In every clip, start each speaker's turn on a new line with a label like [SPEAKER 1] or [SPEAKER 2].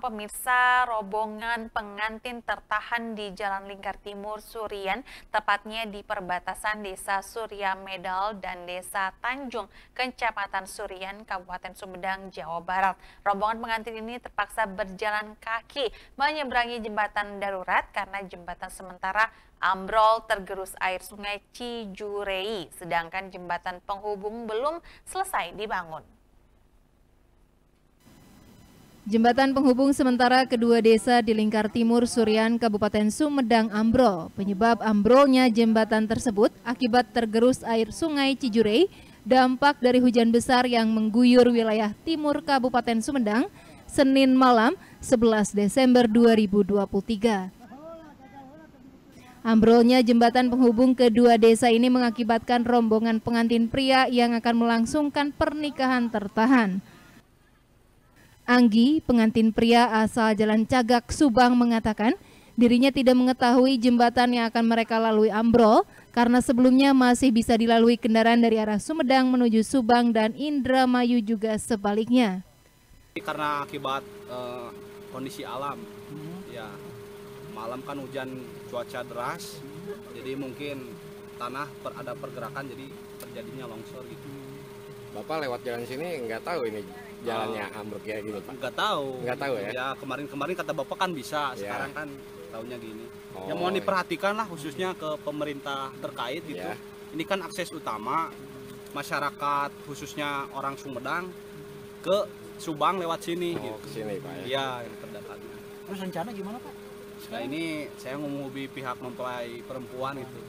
[SPEAKER 1] Pemirsa rombongan pengantin tertahan di Jalan Lingkar Timur Surian, tepatnya di perbatasan Desa Surya Medal dan Desa Tanjung, Kecamatan Surian, Kabupaten Sumedang, Jawa Barat. Rombongan pengantin ini terpaksa berjalan kaki menyeberangi jembatan darurat karena jembatan sementara ambrol tergerus air sungai Cijurei, sedangkan jembatan penghubung belum selesai dibangun. Jembatan penghubung sementara kedua desa di lingkar timur Surian Kabupaten Sumedang ambrol. Penyebab ambrolnya jembatan tersebut akibat tergerus air sungai Cijurei, dampak dari hujan besar yang mengguyur wilayah timur Kabupaten Sumedang Senin malam 11 Desember 2023. Ambrolnya jembatan penghubung kedua desa ini mengakibatkan rombongan pengantin pria yang akan melangsungkan pernikahan tertahan. Anggi, pengantin pria asal Jalan Cagak, Subang mengatakan dirinya tidak mengetahui jembatan yang akan mereka lalui ambrol karena sebelumnya masih bisa dilalui kendaraan dari arah Sumedang menuju Subang dan Indramayu juga sebaliknya.
[SPEAKER 2] Karena akibat uh, kondisi alam, hmm. ya malam kan hujan cuaca deras, hmm. jadi mungkin tanah berada ada pergerakan jadi terjadinya longsor gitu. Bapak lewat jalan sini nggak tahu ini jalannya oh. ambruk ya gitu. Pak? Nggak tahu. Nggak tahu ya? Ya kemarin-kemarin kata Bapak kan bisa, ya. sekarang kan tahunnya gini. Ya, oh. Yang mau diperhatikan lah khususnya ke pemerintah terkait gitu. Ya. Ini kan akses utama masyarakat khususnya orang Sumedang ke Subang lewat sini. Oh, gitu. ke sini Pak ya? Iya, yang terdekatnya.
[SPEAKER 1] Terus rencana gimana Pak?
[SPEAKER 2] Nah ini saya menghubungi pihak mempelai perempuan itu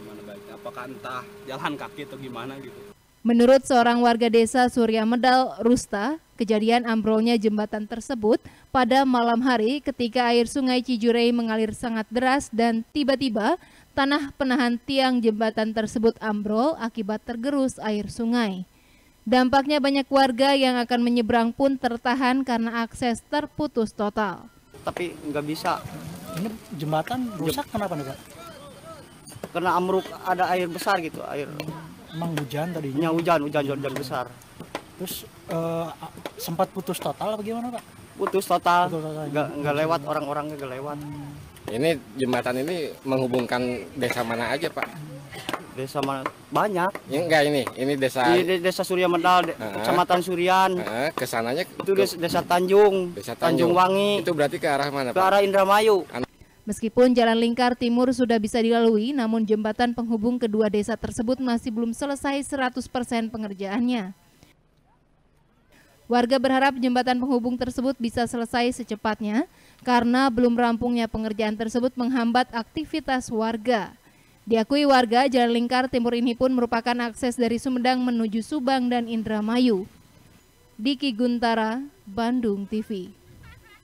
[SPEAKER 2] gimana baiknya apakah entah jalan kaki atau gimana gitu
[SPEAKER 1] Menurut seorang warga desa Surya Medal, Rusta, kejadian ambrolnya jembatan tersebut pada malam hari ketika air sungai Cijurei mengalir sangat deras dan tiba-tiba tanah penahan tiang jembatan tersebut ambrol akibat tergerus air sungai. Dampaknya banyak warga yang akan menyeberang pun tertahan karena akses terputus total.
[SPEAKER 2] Tapi nggak bisa. Ini jembatan rusak kenapa nih Kak? Karena amruk ada air besar gitu, air emang hujan tadi Ya hujan, hujan, hujan besar. Terus uh, sempat putus total apa gimana Pak? Putus total, ya. Nggak, nggak lewat orang-orangnya nggak lewat. Hmm. Ini jembatan ini menghubungkan desa mana aja Pak? Desa mana? Banyak. Ya, enggak ini, ini desa. Ini desa Surya Medal, de uh, kecamatan Surian. Uh, kesananya itu desa, desa Tanjung. Desa Tanjung. Tanjung Wangi. Itu berarti ke arah mana? Pak? Ke arah Indramayu. An
[SPEAKER 1] Meskipun jalan lingkar timur sudah bisa dilalui, namun jembatan penghubung kedua desa tersebut masih belum selesai 100% pengerjaannya. Warga berharap jembatan penghubung tersebut bisa selesai secepatnya karena belum rampungnya pengerjaan tersebut menghambat aktivitas warga. Diakui warga, jalan lingkar timur ini pun merupakan akses dari Sumedang menuju Subang dan Indramayu. Diki Guntara, Bandung TV.